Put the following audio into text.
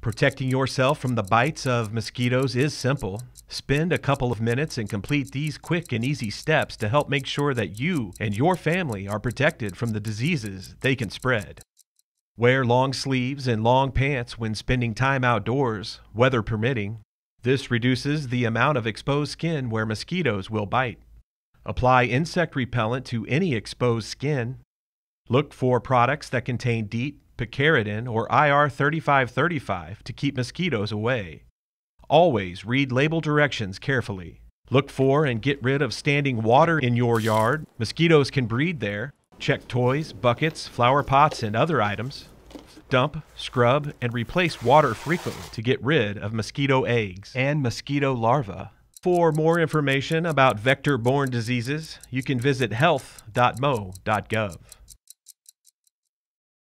Protecting yourself from the bites of mosquitoes is simple. Spend a couple of minutes and complete these quick and easy steps to help make sure that you and your family are protected from the diseases they can spread. Wear long sleeves and long pants when spending time outdoors, weather permitting. This reduces the amount of exposed skin where mosquitoes will bite. Apply insect repellent to any exposed skin. Look for products that contain DEET, picaridin, or IR 3535 to keep mosquitoes away. Always read label directions carefully. Look for and get rid of standing water in your yard. Mosquitoes can breed there. Check toys, buckets, flower pots, and other items. Dump, scrub, and replace water frequently to get rid of mosquito eggs and mosquito larvae. For more information about vector-borne diseases, you can visit health.mo.gov.